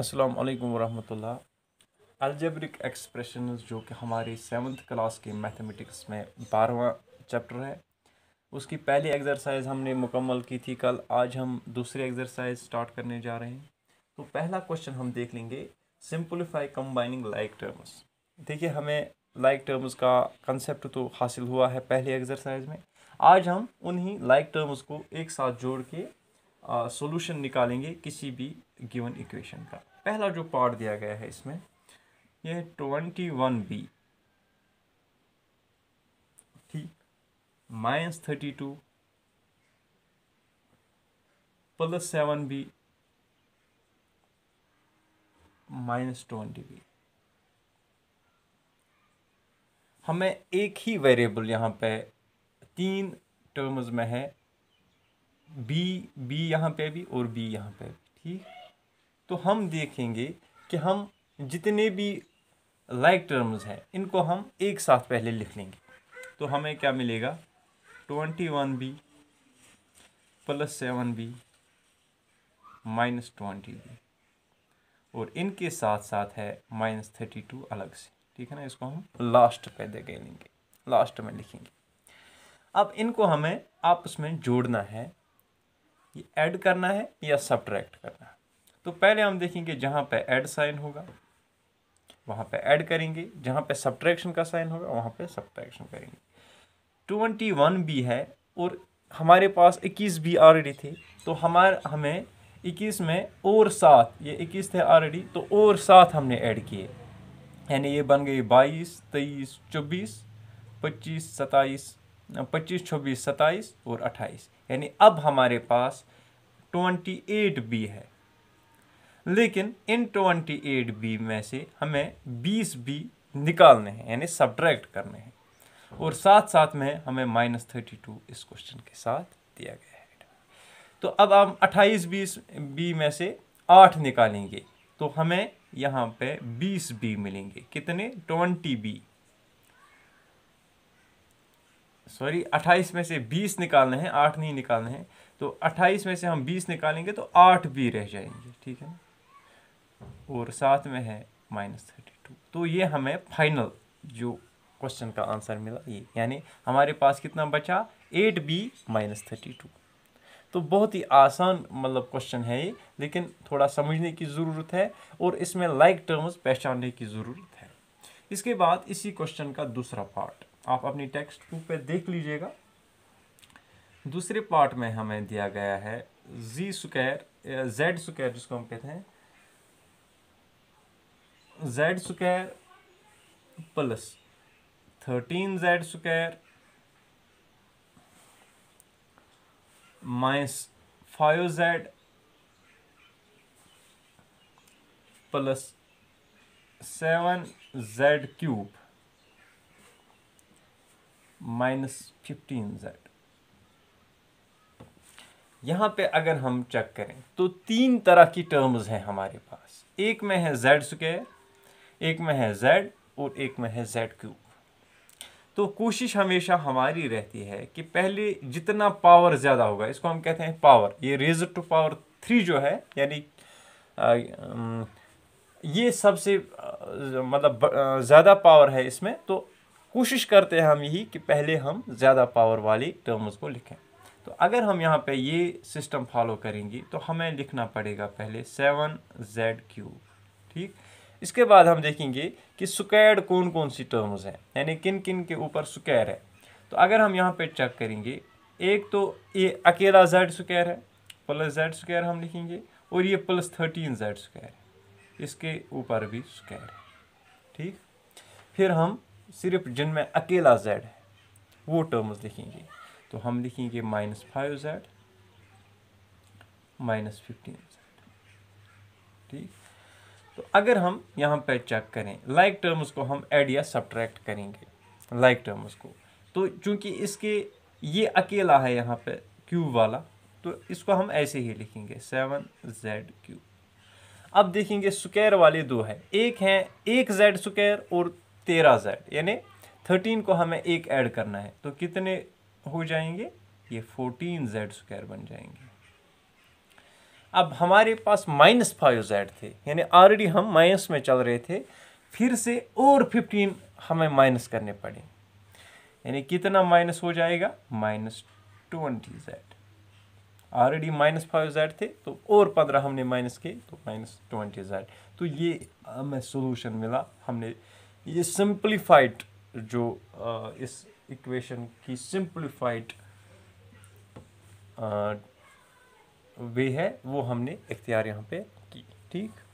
अस्सलाम वालेकुम वरहमतुल्लाह अलजेब्रिक जो कि हमारी सेवन्थ क्लास के मैथमेटिक्स में बारहवा चैप्टर है उसकी पहली एक्सरसाइज हमने मुकम्मल की थी कल आज हम दूसरी एक्सरसाइज स्टार्ट करने जा रहे हैं तो पहला क्वेश्चन हम देख लेंगे सिंपलीफाई कंबाइनिंग लाइक टर्म्स देखिए हमें लाइक टर्म्स का कंसेप्ट तो हासिल हुआ है पहली एक्सरसाइज में आज हम उन्हीं लाइक टर्म्स को एक साथ जोड़ के सोल्यूशन निकालेंगे किसी भी गिवन इक्वेशन का पहला जो पार्ट दिया गया है इसमें ये ट्वेंटी वन बी ठीक minus thirty two plus seven B minus twenty B हमें एक ही वेरिएबल यहाँ पे तीन टर्म्स में है बी बी यहाँ पे भी और बी यहाँ पे भी ठीक तो हम देखेंगे कि हम जितने भी लाइक टर्म्स हैं इनको हम एक साथ पहले लिख लेंगे तो हमें क्या मिलेगा twenty one B plus seven B minus twenty B और इनके साथ साथ है माइनस थर्टी टू अलग से ठीक है ना इसको हम लास्ट पे दे लेंगे लास्ट में लिखेंगे अब इनको हमें आपस में जोड़ना है ये ऐड करना है या सब्ट्रैक्ट करना है तो पहले हम देखेंगे जहाँ पे ऐड साइन होगा वहाँ पे ऐड करेंगे जहाँ पे सब्ट्रैक्शन का साइन होगा वहाँ पे सब्ट्रैक्शन करेंगे ट्वेंटी वन भी है और हमारे पास इक्कीस भी ऑलरेडी थे तो हमारे हमें इक्कीस में और सात ये इक्कीस थे ऑलरेडी तो और सात हमने ऐड किए यानी ये बन गए बाईस तेईस चौबीस पच्चीस सताईस पच्चीस छब्बीस सताईस और अट्ठाईस यानी अब हमारे पास ट्वेंटी एट भी है लेकिन इन ट्वेंटी एट बी में से हमें बीस बी निकालने हैं यानी सब्ट्रैक्ट करने हैं और साथ साथ में हमें माइनस थर्टी टू इस क्वेश्चन के साथ दिया गया है तो अब हम अट्ठाईस बीस बी में से आठ निकालेंगे तो हमें यहाँ पे बीस बी मिलेंगे कितने ट्वेंटी बी सॉरी अट्ठाईस में से बीस निकालने हैं आठ नहीं निकालने हैं तो अट्ठाईस में से हम बीस निकालेंगे तो आठ बी रह जाएंगे ठीक है ना और साथ में है माइनस थर्टी टू तो ये हमें फाइनल जो क्वेश्चन का आंसर मिला ये यानी हमारे पास कितना बचा eight B minus thirty two तो बहुत ही आसान मतलब क्वेश्चन है ये लेकिन थोड़ा समझने की ज़रूरत है और इसमें लाइक टर्म्स पहचानने की ज़रूरत है इसके बाद इसी क्वेश्चन का दूसरा पार्ट आप अपनी टेक्स्ट बुक पर देख लीजिएगा दूसरे पार्ट में हमें दिया गया है जी स्क्वायर जेड स्क्वायर जिसको हम कहते हैं Z square plus thirteen Z square minus five Z plus seven Z cube minus fifteen Z यहाँ पे अगर हम चेक करें तो तीन तरह की टर्म्स हैं हमारे पास एक में है जेड स्क्वायर एक में है जेड और एक में है जेड क्यूब तो कोशिश हमेशा हमारी रहती है कि पहले जितना पावर ज़्यादा होगा इसको हम कहते हैं पावर ये रेजर टू पावर थ्री जो है यानी ये सबसे मतलब ज़्यादा पावर है इसमें तो कोशिश करते हैं हम यही कि पहले हम ज़्यादा पावर वाली टर्म्स को लिखें तो अगर हम यहाँ पे ये सिस्टम फॉलो करेंगे तो हमें लिखना पड़ेगा पहले सेवन जेड क्यूब ठीक इसके बाद हम देखेंगे कि स्क्वाड कौन कौन सी टर्म्स हैं यानी किन किन के ऊपर स्क्वायर है तो अगर हम यहाँ पे चेक करेंगे एक तो ये अकेला जेड स्क्वायर है प्लस जेड स्क्वायर हम लिखेंगे और ये प्लस थर्टीन जेड स्क्वायर है इसके ऊपर भी स्क्वायर है ठीक फिर हम सिर्फ जिनमें अकेला जेड है वो टर्म्स लिखेंगे तो हम लिखेंगे minus five Z minus fifteen Z ठीक तो अगर हम यहाँ पर चेक करें लाइक like टर्म्स को हम एड या सब्ट्रैक्ट करेंगे लाइक like टर्म्स को तो चूंकि इसके ये अकेला है यहाँ पे क्यूब वाला तो इसको हम ऐसे ही लिखेंगे सेवन जेड क्यूब अब देखेंगे स्क्वायर वाले दो हैं एक है एक जेड स्क्वायर और तेरह जेड यानी थर्टीन को हमें एक ऐड करना है तो कितने हो जाएंगे ये फोर्टीन जेड स्क्वायर बन जाएंगे अब हमारे पास माइनस फाइव जेड थे यानी ऑलरेडी हम माइनस में चल रहे थे फिर से और फिफ्टीन हमें माइनस करने पड़े यानी कितना माइनस हो जाएगा minus twenty Z already minus five Z थे तो और पंद्रह हमने माइनस किए तो माइनस ट्वेंटी जेड तो ये हमें सोल्यूशन मिला हमने ये सिंप्लीफाइड जो इस इक्वेशन की सिंप्लीफाइड वे है वो हमने इख्तियार यहाँ पे की ठीक